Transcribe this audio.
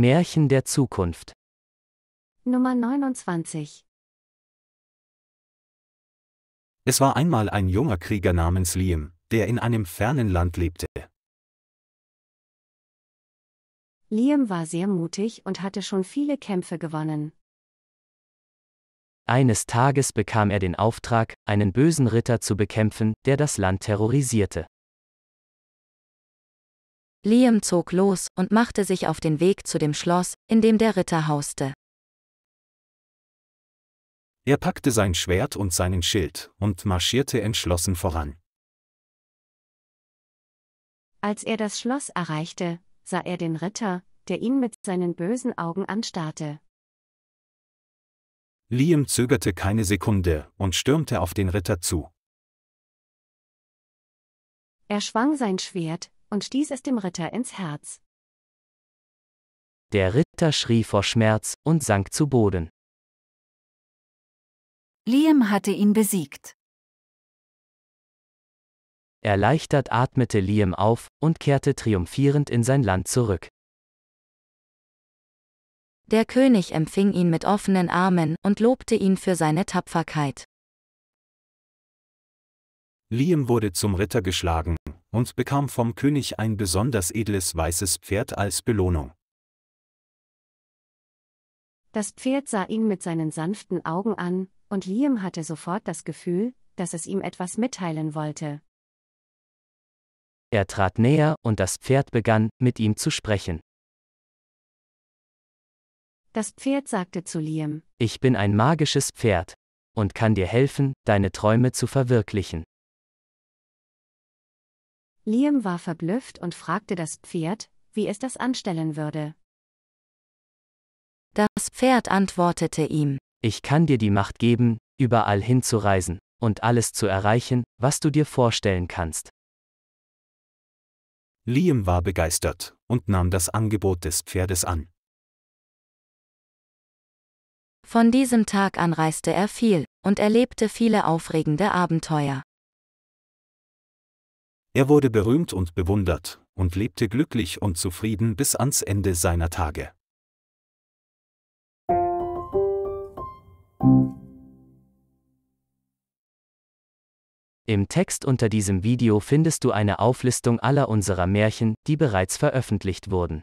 Märchen der Zukunft. Nummer 29. Es war einmal ein junger Krieger namens Liam, der in einem fernen Land lebte. Liam war sehr mutig und hatte schon viele Kämpfe gewonnen. Eines Tages bekam er den Auftrag, einen bösen Ritter zu bekämpfen, der das Land terrorisierte. Liam zog los und machte sich auf den Weg zu dem Schloss, in dem der Ritter hauste. Er packte sein Schwert und seinen Schild und marschierte entschlossen voran. Als er das Schloss erreichte, sah er den Ritter, der ihn mit seinen bösen Augen anstarrte. Liam zögerte keine Sekunde und stürmte auf den Ritter zu. Er schwang sein Schwert, und stieß es dem Ritter ins Herz. Der Ritter schrie vor Schmerz und sank zu Boden. Liam hatte ihn besiegt. Erleichtert atmete Liam auf und kehrte triumphierend in sein Land zurück. Der König empfing ihn mit offenen Armen und lobte ihn für seine Tapferkeit. Liam wurde zum Ritter geschlagen und bekam vom König ein besonders edles weißes Pferd als Belohnung. Das Pferd sah ihn mit seinen sanften Augen an, und Liam hatte sofort das Gefühl, dass es ihm etwas mitteilen wollte. Er trat näher, und das Pferd begann, mit ihm zu sprechen. Das Pferd sagte zu Liam, Ich bin ein magisches Pferd und kann dir helfen, deine Träume zu verwirklichen. Liam war verblüfft und fragte das Pferd, wie es das anstellen würde. Das Pferd antwortete ihm, Ich kann dir die Macht geben, überall hinzureisen und alles zu erreichen, was du dir vorstellen kannst. Liam war begeistert und nahm das Angebot des Pferdes an. Von diesem Tag an reiste er viel und erlebte viele aufregende Abenteuer. Er wurde berühmt und bewundert und lebte glücklich und zufrieden bis ans Ende seiner Tage. Im Text unter diesem Video findest du eine Auflistung aller unserer Märchen, die bereits veröffentlicht wurden.